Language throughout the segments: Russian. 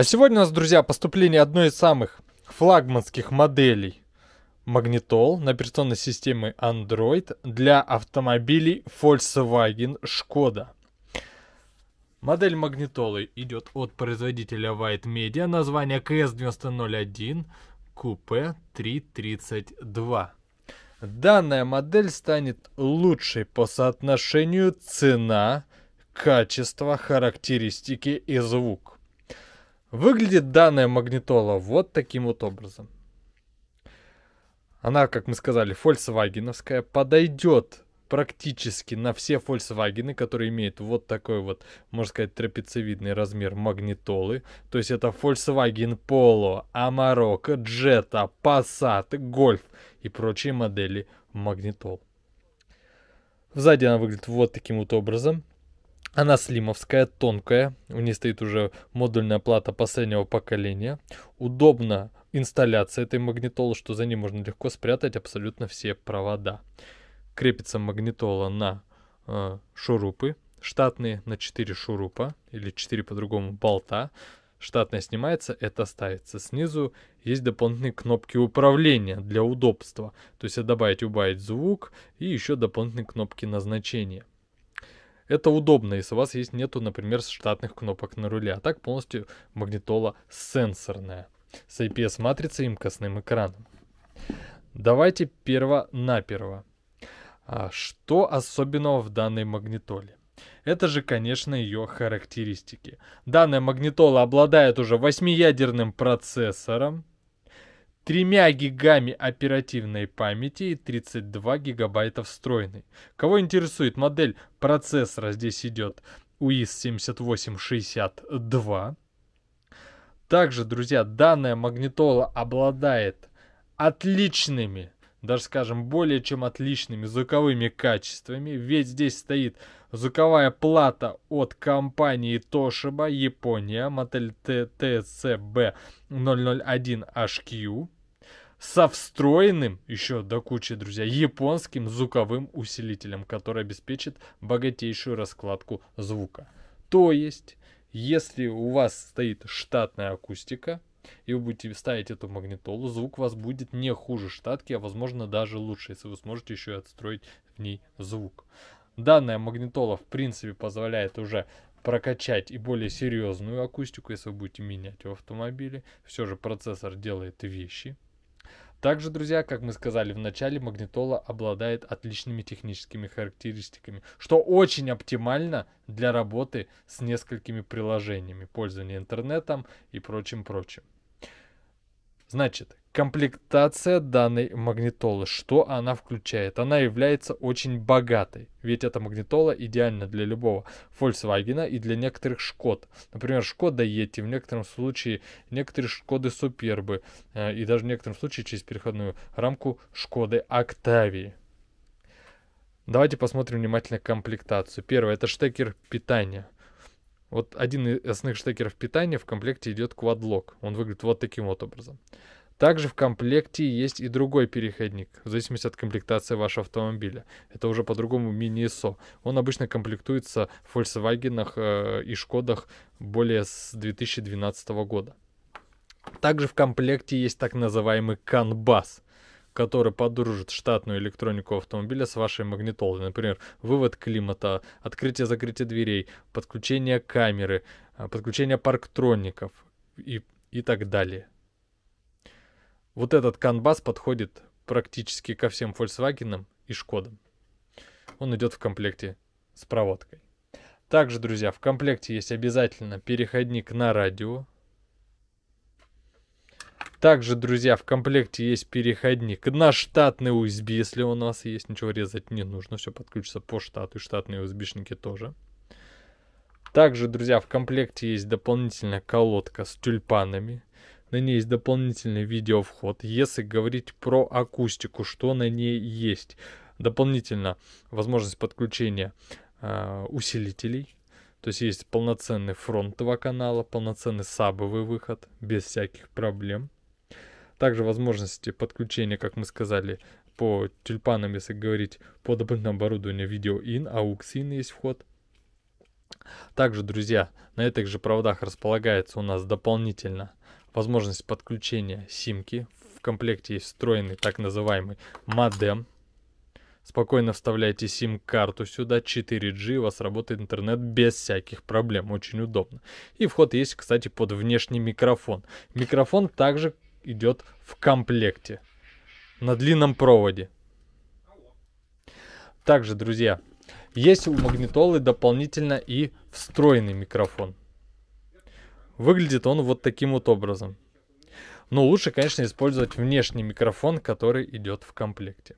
А сегодня у нас, друзья, поступление одной из самых флагманских моделей магнитол на операционной системе Android для автомобилей Volkswagen Skoda. Модель магнитолы идет от производителя White Media, название CS9001 Coupe 332. Данная модель станет лучшей по соотношению цена, качество, характеристики и звук. Выглядит данная магнитола вот таким вот образом. Она, как мы сказали, фольксвагеновская, подойдет практически на все Volkswagen, которые имеют вот такой вот, можно сказать, трапециевидный размер магнитолы. То есть это Volkswagen Polo, Amarok, Jetta, Passat, Golf и прочие модели магнитол. Сзади она выглядит вот таким вот образом. Она слимовская, тонкая. У нее стоит уже модульная плата последнего поколения. Удобно инсталляция этой магнитолы, что за ней можно легко спрятать абсолютно все провода крепится магнитола на э, шурупы, штатные на 4 шурупа или 4 по-другому болта. Штатная снимается, это ставится. Снизу есть дополнительные кнопки управления для удобства. То есть добавить, убавить звук и еще дополнительные кнопки назначения. Это удобно, если у вас есть нету, например, штатных кнопок на руле. А так полностью магнитола сенсорная с IPS-матрицей и мкосным экраном. Давайте перво-наперво а что особенного в данной магнитоле? Это же, конечно, ее характеристики. Данная магнитола обладает уже восьмиядерным процессором, тремя гигами оперативной памяти и 32 гигабайта встроенной. Кого интересует модель процессора, здесь идет UIS7862. Также, друзья, данная магнитола обладает отличными даже, скажем, более чем отличными звуковыми качествами, ведь здесь стоит звуковая плата от компании Toshiba, Япония, модель TCB001HQ, со встроенным, еще до кучи, друзья, японским звуковым усилителем, который обеспечит богатейшую раскладку звука. То есть, если у вас стоит штатная акустика, и вы будете ставить эту магнитолу, звук у вас будет не хуже штатки, а возможно даже лучше, если вы сможете еще и отстроить в ней звук. Данная магнитола в принципе позволяет уже прокачать и более серьезную акустику, если вы будете менять в автомобиле. Все же процессор делает вещи. Также, друзья, как мы сказали в начале, магнитола обладает отличными техническими характеристиками, что очень оптимально для работы с несколькими приложениями, пользования интернетом и прочим-прочим. Значит, комплектация данной магнитолы, что она включает? Она является очень богатой, ведь эта магнитола идеальна для любого Volkswagen и для некоторых Шкод. Например, Шкода Yeti, в некотором случае некоторые Шкоды Супербы э, и даже в некотором случае через переходную рамку Шкоды Октавии. Давайте посмотрим внимательно комплектацию. Первое, это штекер питания. Вот один из основных штекеров питания в комплекте идет квадлок. Он выглядит вот таким вот образом. Также в комплекте есть и другой переходник, в зависимости от комплектации вашего автомобиля. Это уже по-другому мини-СО. Он обычно комплектуется в Volkswagen э, и Шкодах более с 2012 года. Также в комплекте есть так называемый канбас который подружит штатную электронику автомобиля с вашей магнитолой. Например, вывод климата, открытие-закрытие дверей, подключение камеры, а, подключение парктроников и, и так далее. Вот этот канбас подходит практически ко всем Volkswagen и Шкодам. Он идет в комплекте с проводкой. Также, друзья, в комплекте есть обязательно переходник на радио также, друзья, в комплекте есть переходник на штатный USB, если у нас есть. Ничего резать не нужно, все подключится по штату, и штатные USB-шники тоже. Также, друзья, в комплекте есть дополнительная колодка с тюльпанами. На ней есть дополнительный видеовход. Если говорить про акустику, что на ней есть? Дополнительно возможность подключения э, усилителей. То есть есть полноценный фронт этого канала, полноценный сабовый выход без всяких проблем. Также возможности подключения, как мы сказали, по тюльпанам, если говорить, по дополнительному оборудованию видео-ин, AUX-ин есть вход. Также, друзья, на этих же проводах располагается у нас дополнительно возможность подключения симки. В комплекте есть встроенный так называемый модем. Спокойно вставляйте сим-карту сюда, 4G, у вас работает интернет без всяких проблем, очень удобно. И вход есть, кстати, под внешний микрофон. Микрофон также идет в комплекте на длинном проводе. Также, друзья, есть у магнитолы дополнительно и встроенный микрофон. Выглядит он вот таким вот образом. Но лучше, конечно, использовать внешний микрофон, который идет в комплекте.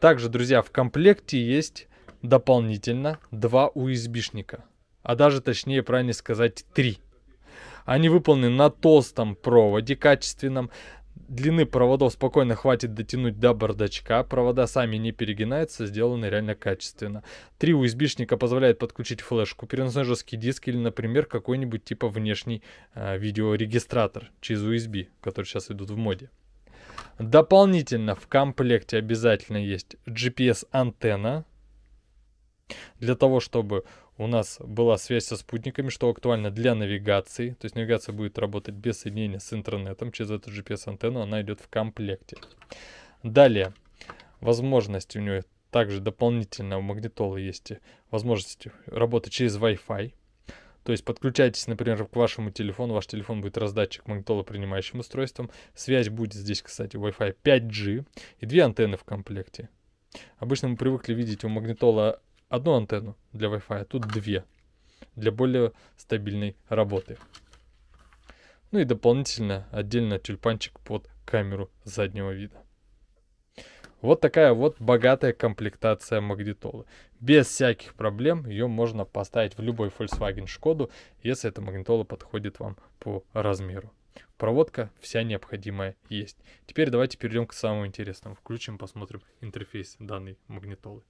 Также, друзья, в комплекте есть дополнительно два USB-шника. А даже точнее, правильно сказать, три. Они выполнены на толстом проводе качественном. Длины проводов спокойно хватит дотянуть до бардачка. Провода сами не перегинаются, сделаны реально качественно. Три USB-шника позволяет подключить флешку, переносной жесткий диск или, например, какой-нибудь типа внешний э, видеорегистратор через USB, который сейчас идут в моде. Дополнительно в комплекте обязательно есть GPS-антенна для того, чтобы у нас была связь со спутниками, что актуально для навигации. То есть навигация будет работать без соединения с интернетом. Через эту GPS-антенну она идет в комплекте. Далее, возможность у нее также дополнительно у магнитолы есть возможность работы через Wi-Fi. То есть подключайтесь, например, к вашему телефону, ваш телефон будет раздатчик магнитола принимающим устройством. Связь будет здесь, кстати, Wi-Fi 5G и две антенны в комплекте. Обычно мы привыкли видеть у магнитола одну антенну для Wi-Fi, а тут две для более стабильной работы. Ну и дополнительно отдельно тюльпанчик под камеру заднего вида. Вот такая вот богатая комплектация магнитолы. Без всяких проблем ее можно поставить в любой Volkswagen Шкоду, если эта магнитола подходит вам по размеру. Проводка вся необходимая есть. Теперь давайте перейдем к самому интересному. Включим, посмотрим интерфейс данной магнитолы.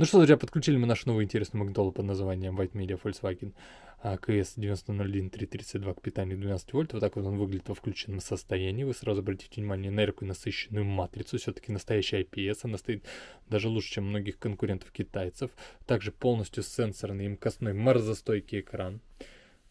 Ну что, друзья, подключили мы наш новый интересный магнитолу под названием White Media Volkswagen а, КС 9001332 к питанию 12 вольт. Вот так вот он выглядит во включенном состоянии. Вы сразу обратите внимание на яркую насыщенную матрицу. Все-таки настоящая IPS. Она стоит даже лучше, чем многих конкурентов китайцев. Также полностью сенсорный и мкостной морозостойкий экран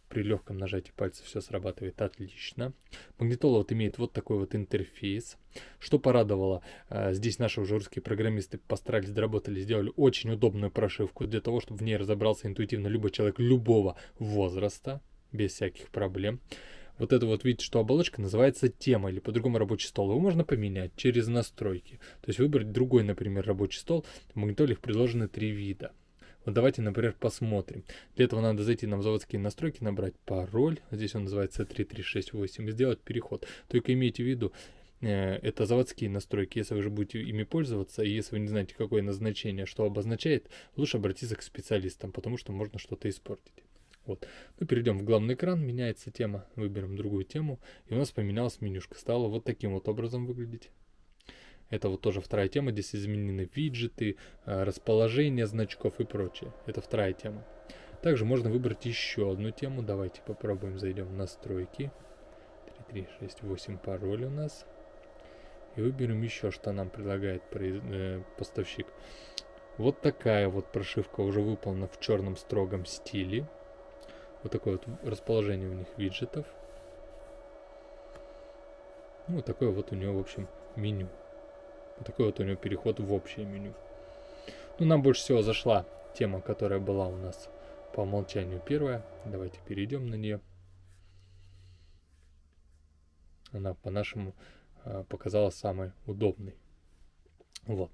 при легком нажатии пальца все срабатывает отлично. Магнитола вот имеет вот такой вот интерфейс. Что порадовало, э, здесь наши уже русские программисты постарались, доработали, сделали очень удобную прошивку для того, чтобы в ней разобрался интуитивно любой человек любого возраста, без всяких проблем. Вот это вот, видите, что оболочка называется тема или по-другому рабочий стол. Его можно поменять через настройки. То есть выбрать другой, например, рабочий стол. В магнитоле их предложены три вида. Вот давайте, например, посмотрим. Для этого надо зайти нам в заводские настройки, набрать пароль. Здесь он называется 3368 и сделать переход. Только имейте в виду, э, это заводские настройки. Если вы же будете ими пользоваться, и если вы не знаете, какое назначение, что обозначает, лучше обратиться к специалистам, потому что можно что-то испортить. Вот. Ну, перейдем в главный экран, меняется тема, выберем другую тему, и у нас поменялась менюшка, стала вот таким вот образом выглядеть. Это вот тоже вторая тема, здесь изменены виджеты, э, расположение значков и прочее. Это вторая тема. Также можно выбрать еще одну тему. Давайте попробуем, зайдем в настройки. 3368 пароль у нас. И выберем еще, что нам предлагает э, поставщик. Вот такая вот прошивка уже выполнена в черном строгом стиле. Вот такое вот расположение у них виджетов. Ну, вот такое вот у него, в общем, меню. Вот такой вот у него переход в общее меню. Ну, нам больше всего зашла тема, которая была у нас по умолчанию первая. Давайте перейдем на нее. Она по-нашему а, показалась самой удобной. Вот.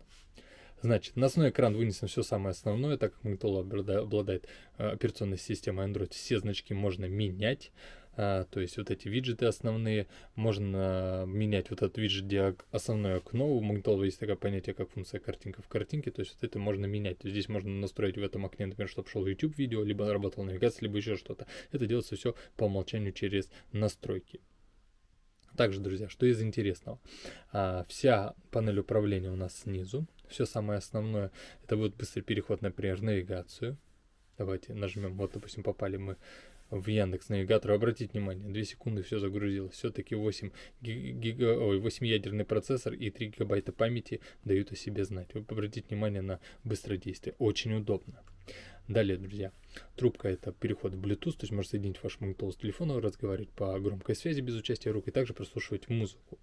Значит, на основной экран вынесем все самое основное, так как Magnolia обладает а, операционной системой Android, все значки можно менять. А, то есть вот эти виджеты основные, можно менять вот этот виджет диаг основное окно, у Magnetal есть такое понятие, как функция картинка в картинке, то есть вот это можно менять, то есть здесь можно настроить в этом окне, например, чтобы шел YouTube видео, либо работал навигация, либо еще что-то. Это делается все по умолчанию через настройки. Также, друзья, что из интересного? А, вся панель управления у нас снизу. Все самое основное, это будет быстрый переход, например, в навигацию. Давайте нажмем, вот, допустим, попали мы в Яндекс Навигатор. Обратите внимание, 2 секунды все загрузилось. Все-таки 8, гига, ой, 8 ядерный процессор и 3 гигабайта памяти дают о себе знать. Вы обратите внимание на быстродействие. Очень удобно. Далее, друзья, трубка это переход в Bluetooth, то есть можно соединить ваш магнитол с телефона, разговаривать по громкой связи без участия рук и также прослушивать музыку.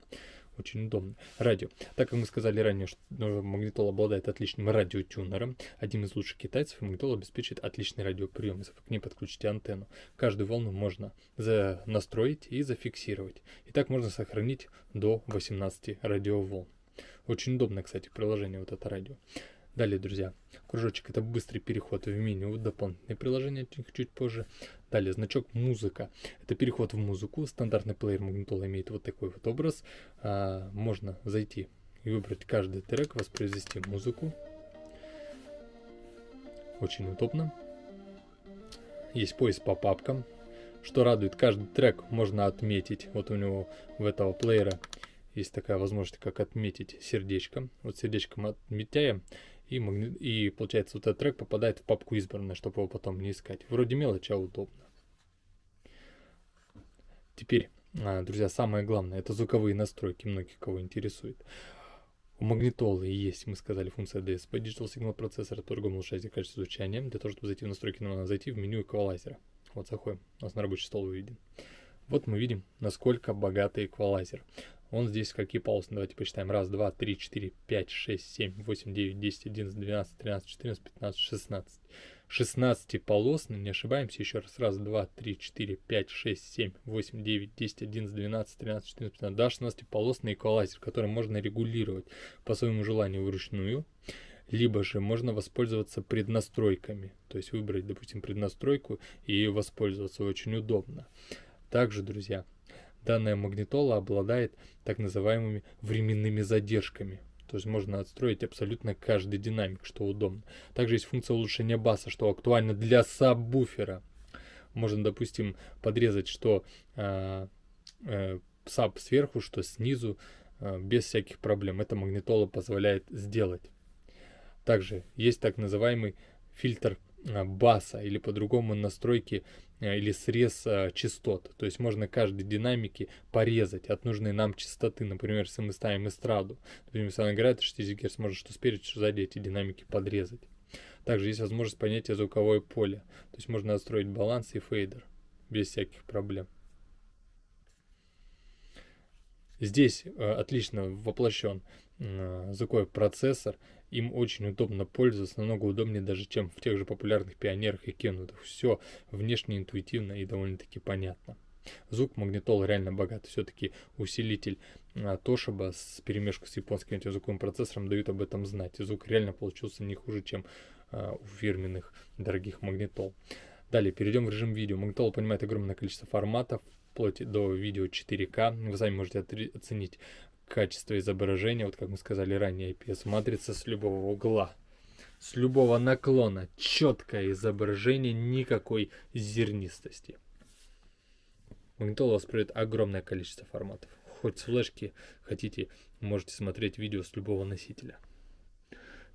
Очень удобно. Радио. Так как мы сказали ранее, что ну, магнитола обладает отличным радиотюнером, одним из лучших китайцев, магнитола обеспечит отличный радиоприем, если вы к ней подключите антенну. Каждую волну можно за... настроить и зафиксировать. И так можно сохранить до 18 радиоволн. Очень удобно, кстати, приложение вот это радио. Далее, друзья, кружочек это быстрый переход в меню, дополнительные приложения чуть позже. Далее значок музыка. Это переход в музыку. Стандартный плеер магнитола имеет вот такой вот образ. А, можно зайти и выбрать каждый трек, воспроизвести музыку. Очень удобно. Есть поиск по папкам. Что радует, каждый трек можно отметить. Вот у него в этого плеера есть такая возможность, как отметить сердечком. Вот сердечком отметяем, и, магнит... и получается вот этот трек попадает в папку избранное, чтобы его потом не искать. Вроде мелочь, а удобно. Теперь, а, друзья, самое главное, это звуковые настройки, многих кого интересует. У магнитолы есть, мы сказали, функция DSP, Digital Signal Processor, по-другому улучшайте качество звучания. Для того, чтобы зайти в настройки, нам надо зайти в меню эквалайзера. Вот заходим, у нас на рабочий стол выведен. Вот мы видим, насколько богатый эквалайзер. Он здесь как и ну, Давайте посчитаем. Раз, два, три, четыре, пять, шесть, семь, восемь, девять, десять, одиннадцать, двенадцать, тринадцать, четырнадцать, пятнадцать, шестнадцать. Шестнадцати полосно, ну, не ошибаемся. Еще раз. Раз, два, три, четыре, пять, шесть, семь, восемь, девять, десять, одиннадцать, двенадцать, тринадцать, четырнадцать, пятнадцать. Да, шестнадцати шестнадцатиполосный эквалайзер, который можно регулировать по своему желанию вручную либо же можно воспользоваться преднастройками, то есть выбрать, допустим, преднастройку и воспользоваться очень удобно. Также, друзья, Данная магнитола обладает так называемыми временными задержками. То есть можно отстроить абсолютно каждый динамик, что удобно. Также есть функция улучшения баса, что актуально для саббуфера. Можно, допустим, подрезать, что э, э, саб сверху, что снизу, э, без всяких проблем. Это магнитола позволяет сделать. Также есть так называемый фильтр а, баса или по-другому настройки а, или срез а, частот. То есть можно каждой динамики порезать от нужной нам частоты. Например, если мы ставим эстраду, например, если она играет 60 Гц, можно что спереди, что сзади эти динамики подрезать. Также есть возможность понятия звуковое поле. То есть можно настроить баланс и фейдер без всяких проблем. Здесь э, отлично воплощен такой процессор, им очень удобно пользоваться, намного удобнее даже, чем в тех же популярных пионерах и кенутах. Все внешне интуитивно и довольно-таки понятно. Звук магнитол реально богат. Все-таки усилитель а, Тошиба с перемешку с японским звуковым процессором дают об этом знать. И звук реально получился не хуже, чем а, у фирменных дорогих магнитол. Далее перейдем в режим видео. Магнитол понимает огромное количество форматов, вплоть до видео 4К. Вы сами можете оценить качество изображения, вот как мы сказали ранее, IPS матрица с любого угла, с любого наклона, четкое изображение, никакой зернистости. Магнитола воспринимает огромное количество форматов. Хоть с флешки хотите, можете смотреть видео с любого носителя.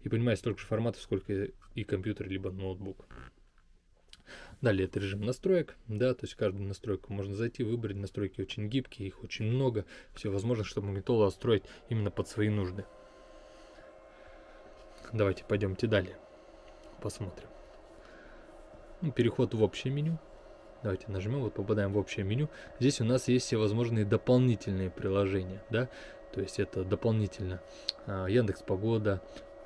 И понимаете столько же форматов, сколько и компьютер, либо ноутбук. Далее это режим настроек, да, то есть каждую настройку можно зайти, выбрать. Настройки очень гибкие, их очень много. Все возможно, чтобы магнитолу настроить именно под свои нужды. Давайте пойдемте далее. Посмотрим. Ну, переход в общее меню. Давайте нажмем, вот попадаем в общее меню. Здесь у нас есть все возможные дополнительные приложения, да, то есть это дополнительно а, Яндекс Погода,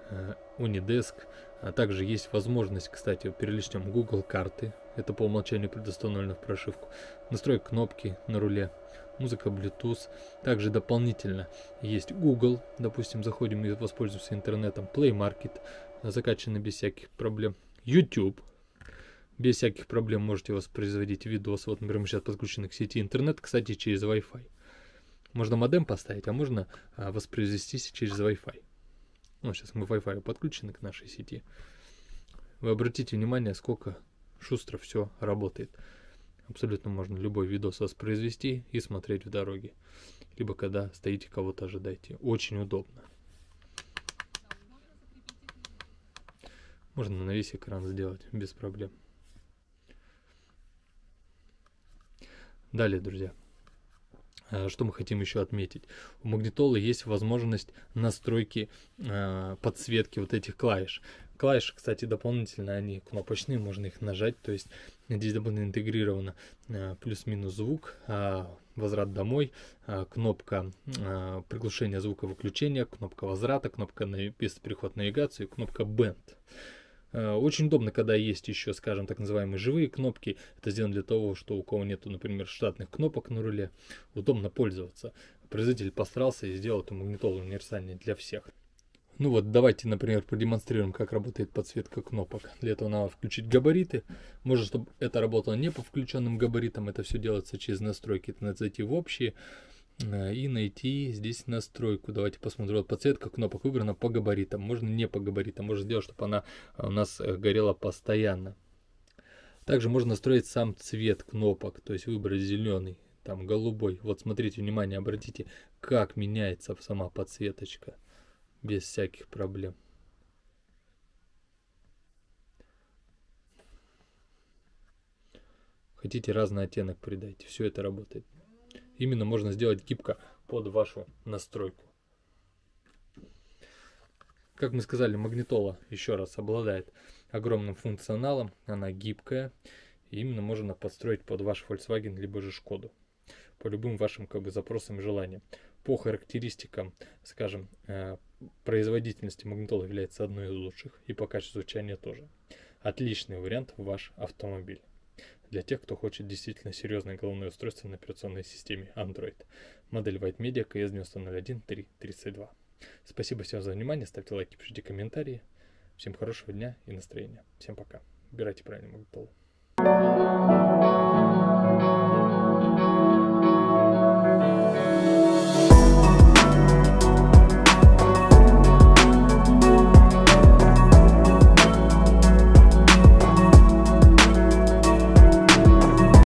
э, Unidesk, а также есть возможность, кстати, перелистнем Google карты, это по умолчанию предустановлено в прошивку. Настрой кнопки на руле. Музыка Bluetooth. Также дополнительно есть Google. Допустим, заходим и воспользуемся интернетом. Play Market. Закачаны без всяких проблем. YouTube. Без всяких проблем можете воспроизводить видос. Вот, например, мы сейчас подключены к сети интернет. Кстати, через Wi-Fi. Можно модем поставить, а можно а, воспроизвестись через Wi-Fi. Ну, сейчас мы Wi-Fi подключены к нашей сети. Вы обратите внимание, сколько шустро все работает. Абсолютно можно любой видос воспроизвести и смотреть в дороге. Либо когда стоите, кого-то ожидаете. Очень удобно. Можно на весь экран сделать без проблем. Далее, друзья. А, что мы хотим еще отметить? У магнитолы есть возможность настройки э, подсветки вот этих клавиш. Клавиши, кстати, дополнительно, они кнопочные, можно их нажать, то есть здесь дополнительно интегрировано э, плюс-минус звук, а, возврат домой, а, кнопка а, приглушения звука выключения, кнопка возврата, кнопка без переход навигации, кнопка Band. Э, очень удобно, когда есть еще, скажем, так называемые живые кнопки. Это сделано для того, что у кого нету, например, штатных кнопок на руле. Удобно пользоваться. Производитель постарался и сделал эту магнитолу универсальной для всех. Ну вот, давайте, например, продемонстрируем, как работает подсветка кнопок. Для этого надо включить габариты. Можно, чтобы это работало не по включенным габаритам. Это все делается через настройки. Это надо зайти в общие э, и найти здесь настройку. Давайте посмотрим. Вот подсветка кнопок выбрана по габаритам. Можно не по габаритам. Можно сделать, чтобы она у нас э, горела постоянно. Также можно настроить сам цвет кнопок. То есть выбрать зеленый, там голубой. Вот смотрите, внимание, обратите, как меняется сама подсветочка без всяких проблем. Хотите разный оттенок придать? все это работает. Именно можно сделать гибко под вашу настройку. Как мы сказали, магнитола еще раз обладает огромным функционалом, она гибкая, и именно можно подстроить под ваш Volkswagen либо же Шкоду по любым вашим как бы запросам и желаниям. По характеристикам, скажем, э, производительности магнитола является одной из лучших и по качеству звучания тоже. Отличный вариант в ваш автомобиль. Для тех, кто хочет действительно серьезное головное устройство на операционной системе Android. Модель White Media CS901 332. Спасибо всем за внимание, ставьте лайки, пишите комментарии. Всем хорошего дня и настроения. Всем пока. Убирайте правильно магнитолы.